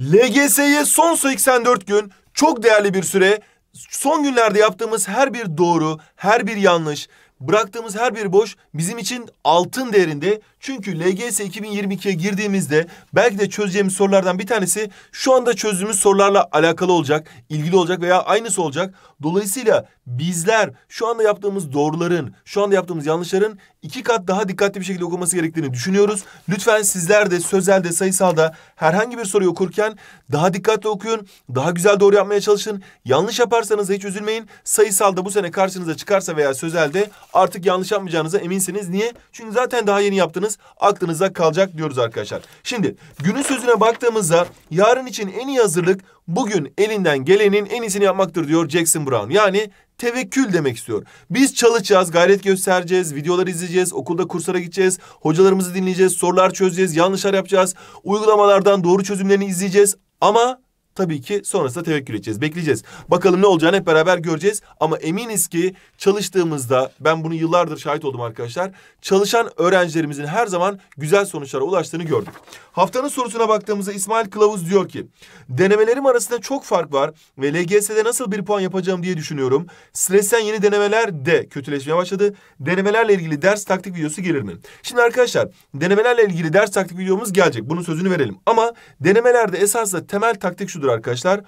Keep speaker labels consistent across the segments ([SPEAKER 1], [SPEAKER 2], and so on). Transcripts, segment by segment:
[SPEAKER 1] LGS'ye son 84 gün çok değerli bir süre. Son günlerde yaptığımız her bir doğru, her bir yanlış, bıraktığımız her bir boş bizim için altın değerinde. Çünkü LGS 2022'ye girdiğimizde belki de çözeceğimiz sorulardan bir tanesi şu anda çözdüğümüz sorularla alakalı olacak, ilgili olacak veya aynısı olacak. Dolayısıyla bizler şu anda yaptığımız doğruların, şu anda yaptığımız yanlışların iki kat daha dikkatli bir şekilde okuması gerektiğini düşünüyoruz. Lütfen sizler de sözelde, sayısalda herhangi bir soruyu okurken daha dikkatli okuyun, daha güzel doğru yapmaya çalışın. Yanlış yaparsanız hiç üzülmeyin. Sayısalda bu sene karşınıza çıkarsa veya sözelde artık yanlış yapmayacağınıza eminsiniz. Niye? Çünkü zaten daha yeni yaptınız aklınıza kalacak diyoruz arkadaşlar. Şimdi günün sözüne baktığımızda yarın için en iyi hazırlık bugün elinden gelenin en iyisini yapmaktır diyor Jackson Brown. Yani tevekkül demek istiyor. Biz çalışacağız, gayret göstereceğiz, videolar izleyeceğiz, okulda kurslara gideceğiz, hocalarımızı dinleyeceğiz, sorular çözeceğiz, yanlışlar yapacağız, uygulamalardan doğru çözümlerini izleyeceğiz ama tabii ki sonrasında tevekkül edeceğiz. Bekleyeceğiz. Bakalım ne olacağını hep beraber göreceğiz. Ama eminiz ki çalıştığımızda ben bunu yıllardır şahit oldum arkadaşlar. Çalışan öğrencilerimizin her zaman güzel sonuçlara ulaştığını gördük. Haftanın sorusuna baktığımızda İsmail Kılavuz diyor ki denemelerim arasında çok fark var ve LGS'de nasıl bir puan yapacağım diye düşünüyorum. Stresten yeni denemeler de kötüleşmeye başladı. Denemelerle ilgili ders taktik videosu gelir mi? Şimdi arkadaşlar denemelerle ilgili ders taktik videomuz gelecek. Bunun sözünü verelim. Ama denemelerde esasla temel taktik şudur şudur arkadaşlar.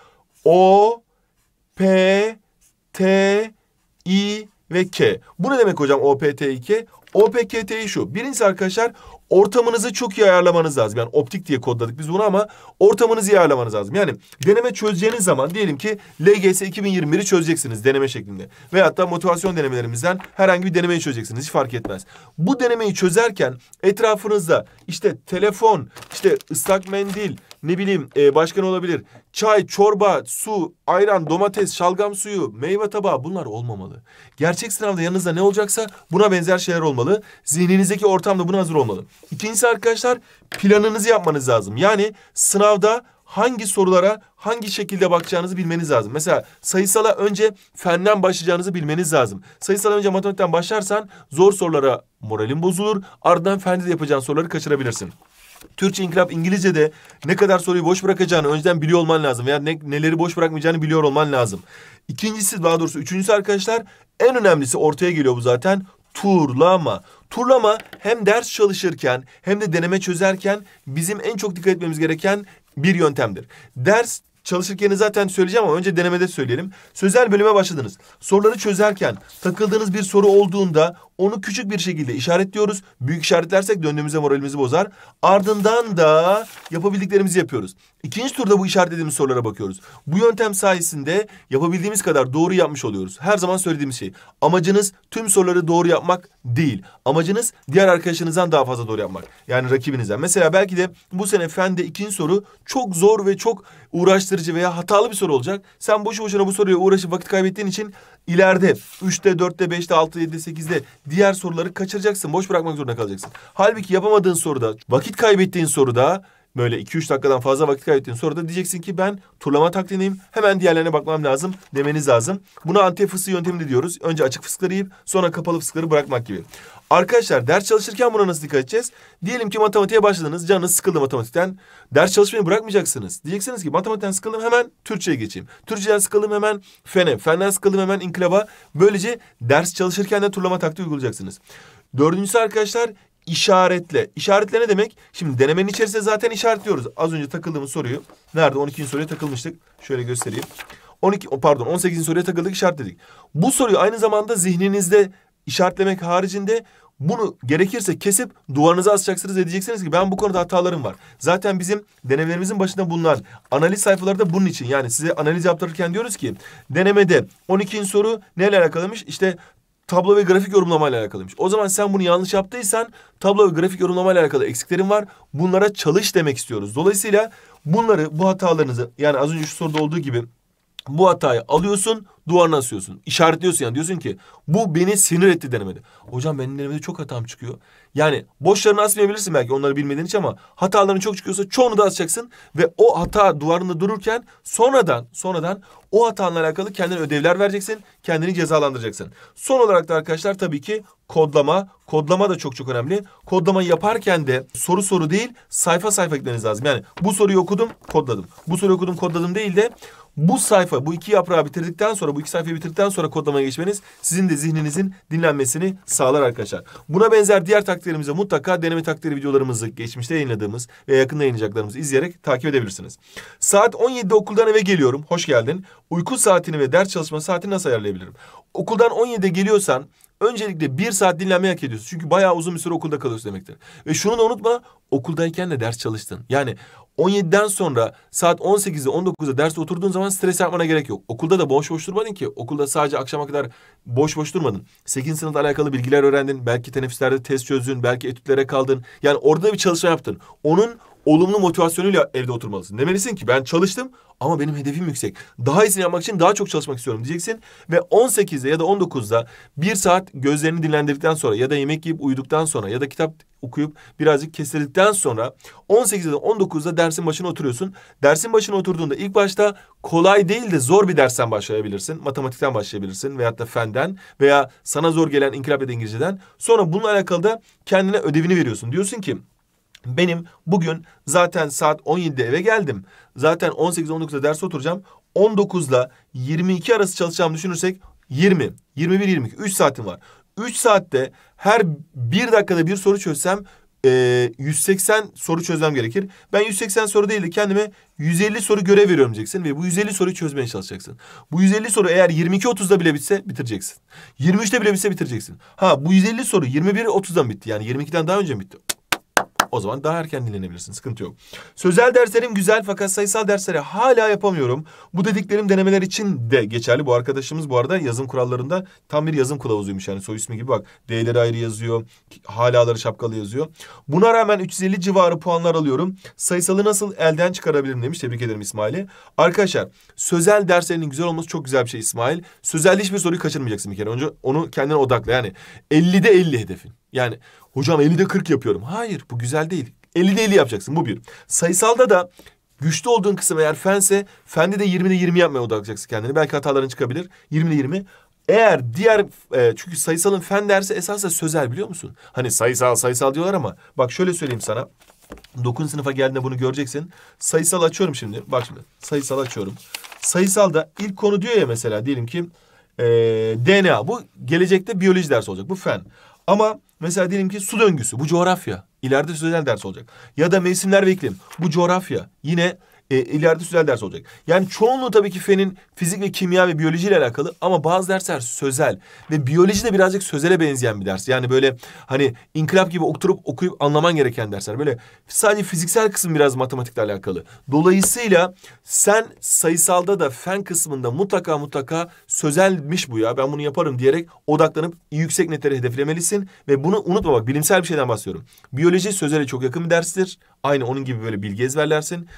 [SPEAKER 1] O, P, T, I ve K. Bu ne demek hocam O, P, T, I, K? O, P, K, T, I şu. Birincisi arkadaşlar ortamınızı çok iyi ayarlamanız lazım. Yani optik diye kodladık biz bunu ama ortamınızı iyi ayarlamanız lazım. Yani deneme çözeceğiniz zaman diyelim ki LGS 2021'i çözeceksiniz deneme şeklinde. Veyahut da motivasyon denemelerimizden herhangi bir denemeyi çözeceksiniz. Hiç fark etmez. Bu denemeyi çözerken etrafınızda işte telefon, işte ıslak mendil, ne bileyim e, başka ne olabilir? Çay, çorba, su, ayran, domates, şalgam suyu, meyve tabağı bunlar olmamalı. Gerçek sınavda yanınızda ne olacaksa buna benzer şeyler olmalı. Zihninizdeki ortam da buna hazır olmalı. İkincisi arkadaşlar planınızı yapmanız lazım. Yani sınavda hangi sorulara hangi şekilde bakacağınızı bilmeniz lazım. Mesela sayısala önce fenden başlayacağınızı bilmeniz lazım. Sayısala önce matematikten başlarsan zor sorulara moralin bozulur. Ardından fende de yapacağın soruları kaçırabilirsin. Türkçe inkılap İngilizce'de ne kadar soruyu boş bırakacağını önceden biliyor olman lazım. Veya ne, neleri boş bırakmayacağını biliyor olman lazım. İkincisi daha doğrusu üçüncüsü arkadaşlar en önemlisi ortaya geliyor bu zaten. Turlama. Turlama hem ders çalışırken hem de deneme çözerken bizim en çok dikkat etmemiz gereken bir yöntemdir. Ders çalışırken zaten söyleyeceğim ama önce denemede söyleyelim. Sözel bölüme başladınız. Soruları çözerken takıldığınız bir soru olduğunda onu küçük bir şekilde işaretliyoruz. Büyük işaretlersek döndüğümüzde moralimizi bozar. Ardından da yapabildiklerimizi yapıyoruz. İkinci turda bu işaretlediğimiz sorulara bakıyoruz. Bu yöntem sayesinde yapabildiğimiz kadar doğru yapmış oluyoruz. Her zaman söylediğim şey. Amacınız tüm soruları doğru yapmak değil. Amacınız diğer arkadaşınızdan daha fazla doğru yapmak. Yani rakibinizden. Mesela belki de bu sene fende ikinci soru çok zor ve çok uğraştırıcı veya hatalı bir soru olacak. Sen boşu boşuna bu soruya uğraşıp vakit kaybettiğin için ileride 3'te, 4'te, 5'te, 6'da, 7'de, 8'de diğer soruları kaçıracaksın. Boş bırakmak zorunda kalacaksın. Halbuki yapamadığın soruda, vakit kaybettiğin soruda böyle 2-3 dakikadan fazla vakit kaybettin. Sonra da diyeceksin ki ben turlama taktiğindeyim. Hemen diğerlerine bakmam lazım demeniz lazım. Buna anti fısı yöntemi de diyoruz. Önce açık fıskları yiyip sonra kapalı fıskları bırakmak gibi. Arkadaşlar ders çalışırken buna nasıl dikkat edeceğiz? Diyelim ki matematiğe başladınız. Canınız sıkıldı matematikten. Ders çalışmayı bırakmayacaksınız. Diyeceksiniz ki matematikten sıkıldım hemen Türkçe'ye geçeyim. Türkçeden sıkıldım hemen fene. Fenden sıkıldım hemen inkılaba. Böylece ders çalışırken de turlama taktiği uygulayacaksınız. Dördüncüsü arkadaşlar işaretle. İşaretle ne demek? Şimdi denemenin içerisinde zaten işaretliyoruz. Az önce takıldığımız soruyu. Nerede? 12. soruya takılmıştık. Şöyle göstereyim. 12 pardon 18. soruya takıldık işaretledik. Bu soruyu aynı zamanda zihninizde işaretlemek haricinde bunu gerekirse kesip duvarınıza asacaksınız ve diyeceksiniz ki ben bu konuda hatalarım var. Zaten bizim denemelerimizin başında bunlar. analiz sayfaları da bunun için. Yani size analiz yaptırırken diyoruz ki denemede 12. soru neyle alakalıymış? İşte tablo ve grafik yorumlamayla alakalıymış. O zaman sen bunu yanlış yaptıysan tablo ve grafik yorumlamayla alakalı eksiklerin var. Bunlara çalış demek istiyoruz. Dolayısıyla bunları bu hatalarınızı yani az önce şu soruda olduğu gibi bu hatayı alıyorsun duvarına asıyorsun. İşaretliyorsun yani diyorsun ki bu beni sinir etti denemede. Hocam benim denemede çok hatam çıkıyor. Yani boşlarını asmayabilirsin belki onları bilmediğin için ama hataların çok çıkıyorsa çoğunu da asacaksın. Ve o hata duvarında dururken sonradan sonradan o hatanla alakalı kendine ödevler vereceksin. Kendini cezalandıracaksın. Son olarak da arkadaşlar tabii ki kodlama. Kodlama da çok çok önemli. Kodlama yaparken de soru soru değil sayfa sayfa gitmeniz lazım. Yani bu soruyu okudum kodladım. Bu soruyu okudum kodladım değil de bu sayfa, bu iki yaprağı bitirdikten sonra, bu iki sayfayı bitirdikten sonra kodlamaya geçmeniz sizin de zihninizin dinlenmesini sağlar arkadaşlar. Buna benzer diğer takdirlerimize mutlaka deneme takdiri videolarımızı geçmişte yayınladığımız ve yakında yayınlayacaklarımızı izleyerek takip edebilirsiniz. Saat 17'de okuldan eve geliyorum. Hoş geldin. Uyku saatini ve ders çalışma saatini nasıl ayarlayabilirim? Okuldan 17'de geliyorsan Öncelikle bir saat dinlenme hak ediyorsun. Çünkü bayağı uzun bir süre okulda kalıyorsun demektir. Ve şunu da unutma okuldayken de ders çalıştın. Yani 17'den sonra saat 18'de 19'da derste oturduğun zaman stres yapmana gerek yok. Okulda da boş boş durmadın ki. Okulda sadece akşama kadar boş boş durmadın. 8. sınıfla alakalı bilgiler öğrendin. Belki teneffüslerde test çözdün. Belki etütlere kaldın. Yani orada bir çalışma yaptın. Onun olumlu motivasyonuyla evde oturmalısın. Demelisin ki ben çalıştım ama benim hedefim yüksek. Daha iyisini yapmak için daha çok çalışmak istiyorum diyeceksin. Ve 18'de ya da 19'da bir saat gözlerini dinlendirdikten sonra ya da yemek yiyip uyuduktan sonra ya da kitap okuyup birazcık kestirdikten sonra 18'de 19'da dersin başına oturuyorsun. Dersin başına oturduğunda ilk başta kolay değil de zor bir dersten başlayabilirsin. Matematikten başlayabilirsin veyahut da fenden veya sana zor gelen inkılap ya da İngilizceden. Sonra bununla alakalı da kendine ödevini veriyorsun. Diyorsun ki benim bugün zaten saat 17'de eve geldim. Zaten 18-19'da ders oturacağım. 19'da 22 arası çalışacağımı düşünürsek 20, 21, 22. 3 saatim var. 3 saatte her bir dakikada bir soru çözsem e, 180 soru çözmem gerekir. Ben 180 soru değil de kendime 150 soru görev veriyorum diyeceksin ve bu 150 soruyu çözmeye çalışacaksın. Bu 150 soru eğer 22-30'da bile bitse bitireceksin. 23'te bile bitse bitireceksin. Ha bu 150 soru 21 21.30'dan bitti yani 22'den daha önce bitti. O zaman daha erken dinlenebilirsin. Sıkıntı yok. Sözel derslerim güzel fakat sayısal dersleri hala yapamıyorum. Bu dediklerim denemeler için de geçerli. Bu arkadaşımız bu arada yazım kurallarında tam bir yazım kılavuzuymuş. Yani soy ismi gibi bak. D'leri ayrı yazıyor. Halaları şapkalı yazıyor. Buna rağmen 350 civarı puanlar alıyorum. Sayısalı nasıl elden çıkarabilirim demiş. Tebrik ederim İsmail'i. Arkadaşlar sözel derslerinin güzel olması çok güzel bir şey İsmail. Sözelde hiçbir soruyu kaçırmayacaksın bir kere. Önce onu kendine odakla. Yani 50'de 50 hedefin. Yani hocam 50'de 40 yapıyorum. Hayır bu güzel değil. 50'de 50 yapacaksın bu bir. Sayısalda da güçlü olduğun kısım eğer fense fende de 20'de 20 yapmaya odaklayacaksın kendini. Belki hataların çıkabilir. 20'de 20. Eğer diğer e, çünkü sayısalın fen dersi esasen sözel biliyor musun? Hani sayısal sayısal diyorlar ama bak şöyle söyleyeyim sana. 9. sınıfa geldiğinde bunu göreceksin. Sayısal açıyorum şimdi. Bak şimdi sayısal açıyorum. Sayısalda ilk konu diyor ya mesela diyelim ki e, DNA. Bu gelecekte biyoloji dersi olacak. Bu fen. Ama mesela diyelim ki su döngüsü bu coğrafya. İleride sözel ders olacak. Ya da mevsimler ve iklim bu coğrafya. Yine e, ileride sözel ders olacak. Yani çoğunluğu tabii ki fenin fizik ve kimya ve biyoloji ile alakalı ama bazı dersler sözel ve biyoloji de birazcık sözele benzeyen bir ders. Yani böyle hani inkılap gibi oturup okuyup anlaman gereken dersler. Böyle sadece fiziksel kısım biraz matematikle alakalı. Dolayısıyla sen sayısalda da fen kısmında mutlaka mutlaka sözelmiş bu ya ben bunu yaparım diyerek odaklanıp yüksek netleri hedeflemelisin ve bunu unutma bak bilimsel bir şeyden bahsediyorum. Biyoloji sözele çok yakın bir derstir. Aynı onun gibi böyle bilgi ezberlersin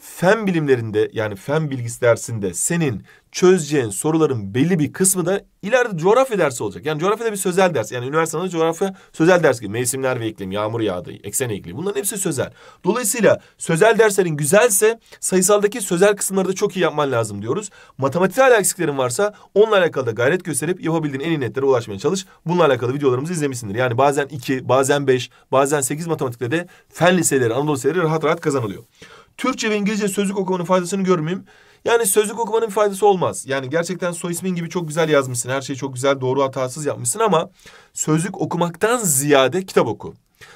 [SPEAKER 1] fen bilimlerinde yani fen bilgisi dersinde senin çözeceğin soruların belli bir kısmı da ileride coğrafya dersi olacak. Yani coğrafyada bir sözel ders. Yani üniversitede coğrafya sözel ders gibi. Mevsimler ve iklim, yağmur yağdı, eksen eğikliği. Bunların hepsi sözel. Dolayısıyla sözel derslerin güzelse sayısaldaki sözel kısımları da çok iyi yapman lazım diyoruz. Matematikte hala eksiklerin varsa onunla alakalı da gayret gösterip yapabildiğin en iyi netlere ulaşmaya çalış. Bununla alakalı videolarımızı izlemişsindir. Yani bazen iki, bazen beş, bazen sekiz matematikte de fen liseleri, Anadolu liseleri rahat rahat kazanılıyor. Türkçe ve İngilizce sözlük okumanın faydasını görmeyeyim. Yani sözlük okumanın faydası olmaz. Yani gerçekten soy ismin gibi çok güzel yazmışsın. Her şeyi çok güzel doğru hatasız yapmışsın ama sözlük okumaktan ziyade kitap oku.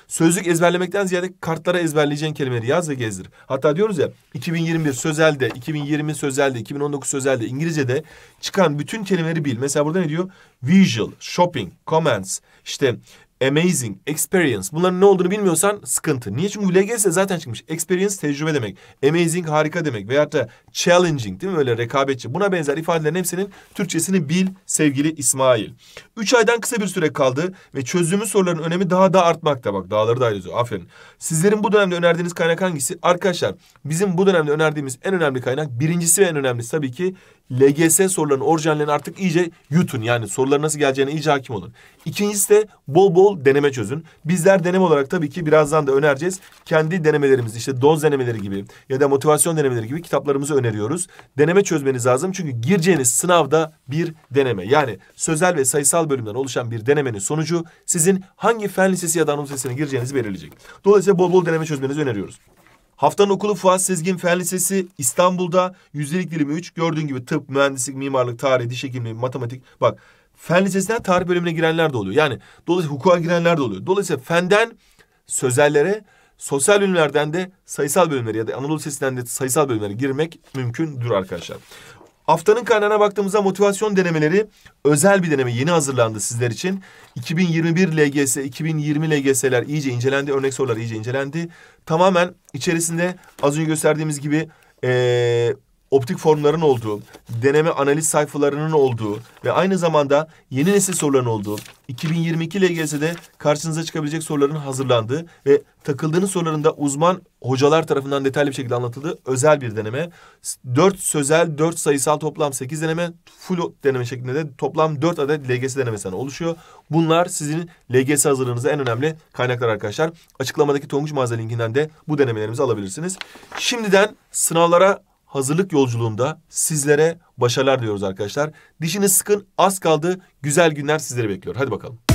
[SPEAKER 1] Sözlük ezberlemekten ziyade kartlara ezberleyeceğin kelimeleri yaz ve gezdir. Hatta diyoruz ya 2021 sözelde, 2020 sözelde, 2019 sözelde İngilizce'de çıkan bütün kelimeleri bil. Mesela burada ne diyor? Visual, shopping, comments, işte amazing, experience. Bunların ne olduğunu bilmiyorsan sıkıntı. Niye? Çünkü LGS zaten çıkmış. Experience tecrübe demek. Amazing harika demek. Veyahut da challenging değil mi? Öyle rekabetçi. Buna benzer ifadelerin hepsinin Türkçesini bil sevgili İsmail. Üç aydan kısa bir süre kaldı ve çözdüğümüz soruların önemi daha da artmakta. Bak dağları da ayrılıyor. Aferin. Sizlerin bu dönemde önerdiğiniz kaynak hangisi? Arkadaşlar bizim bu dönemde önerdiğimiz en önemli kaynak birincisi ve en önemlisi tabii ki LGS sorularını orijinallerini artık iyice yutun. Yani soruları nasıl geleceğine iyice hakim olun. İkincisi de bol bol deneme çözün. Bizler deneme olarak tabii ki birazdan da önereceğiz. Kendi denemelerimiz işte doz denemeleri gibi ya da motivasyon denemeleri gibi kitaplarımızı öneriyoruz. Deneme çözmeniz lazım çünkü gireceğiniz sınavda bir deneme. Yani sözel ve sayısal bölümden oluşan bir denemenin sonucu sizin hangi fen lisesi ya da anadolu lisesine gireceğinizi belirleyecek. Dolayısıyla bol bol deneme çözmenizi öneriyoruz. Haftanın okulu Fuat Sezgin Fen Lisesi İstanbul'da yüzdelik dilimi 3. Gördüğün gibi tıp, mühendislik, mimarlık, tarih, diş hekimliği, matematik. Bak fen lisesinden tarih bölümüne girenler de oluyor. Yani dolayısıyla hukuka girenler de oluyor. Dolayısıyla fenden sözellere, sosyal bölümlerden de sayısal bölümlere ya da Anadolu Lisesi'nden de sayısal bölümlere girmek mümkündür arkadaşlar. Haftanın kaynağına baktığımızda motivasyon denemeleri özel bir deneme yeni hazırlandı sizler için. 2021 LGS, 2020 LGS'ler iyice incelendi. Örnek sorular iyice incelendi. Tamamen içerisinde az önce gösterdiğimiz gibi ee, optik formların olduğu, deneme analiz sayfalarının olduğu ve aynı zamanda yeni nesil soruların olduğu, 2022 LGS'de karşınıza çıkabilecek soruların hazırlandığı ve takıldığınız sorularında uzman hocalar tarafından detaylı bir şekilde anlatıldığı özel bir deneme. 4 sözel, 4 sayısal toplam 8 deneme, full deneme şeklinde de toplam 4 adet LGS denemesinden oluşuyor. Bunlar sizin LGS hazırlığınızda en önemli kaynaklar arkadaşlar. Açıklamadaki Tonguç Mağaza linkinden de bu denemelerimizi alabilirsiniz. Şimdiden sınavlara hazırlık yolculuğunda sizlere başarılar diyoruz arkadaşlar. Dişiniz sıkın az kaldı güzel günler sizleri bekliyor. Hadi bakalım.